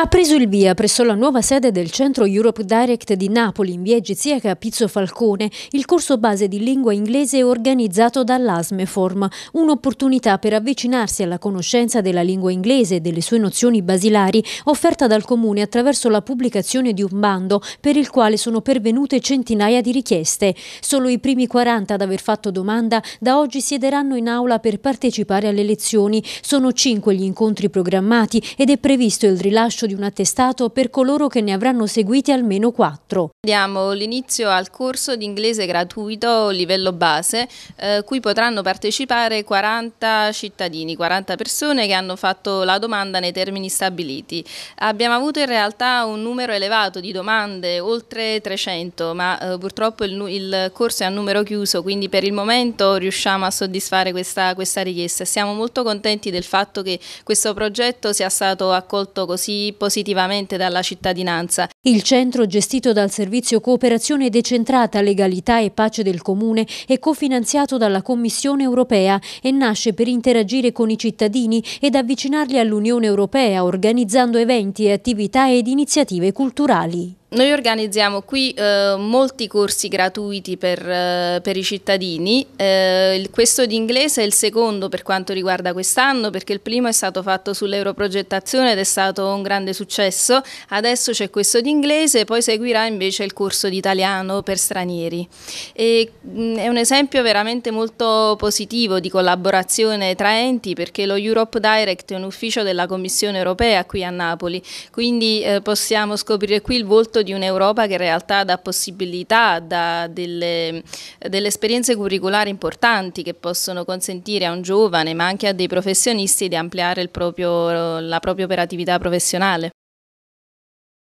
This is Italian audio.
Ha preso il via presso la nuova sede del Centro Europe Direct di Napoli in via Egiziaca Pizzo Falcone il corso base di lingua inglese organizzato dall'ASMEFORM, un'opportunità per avvicinarsi alla conoscenza della lingua inglese e delle sue nozioni basilari offerta dal Comune attraverso la pubblicazione di un bando per il quale sono pervenute centinaia di richieste. Solo i primi 40 ad aver fatto domanda da oggi siederanno in aula per partecipare alle lezioni. Sono 5 gli incontri programmati ed è previsto il rilascio di un attestato per coloro che ne avranno seguiti almeno quattro. Diamo l'inizio al corso di inglese gratuito livello base, eh, cui potranno partecipare 40 cittadini, 40 persone che hanno fatto la domanda nei termini stabiliti. Abbiamo avuto in realtà un numero elevato di domande, oltre 300, ma eh, purtroppo il, il, corso è a numero chiuso, quindi per il momento riusciamo a soddisfare questa, questa richiesta. Siamo molto contenti del fatto che questo progetto sia stato accolto così positivamente dalla cittadinanza. Il centro, gestito dal servizio Cooperazione Decentrata Legalità e Pace del Comune, è cofinanziato dalla Commissione europea e nasce per interagire con i cittadini ed avvicinarli all'Unione europea organizzando eventi, attività ed iniziative culturali. Noi organizziamo qui eh, molti corsi gratuiti per, eh, per i cittadini, eh, questo di inglese è il secondo per quanto riguarda quest'anno perché il primo è stato fatto sull'europrogettazione ed è stato un grande successo, adesso c'è questo di inglese poi seguirà invece il corso di italiano per stranieri. E, mh, mm, è un esempio veramente molto positivo di collaborazione tra enti perché lo Europe Direct è un ufficio della Commissione europea qui a Napoli, quindi eh, possiamo scoprire qui il volto concetto di un'Europa che in realtà dà possibilità, dà delle, delle esperienze curriculari importanti che possono consentire a un giovane ma anche a dei professionisti di ampliare proprio, la propria operatività professionale.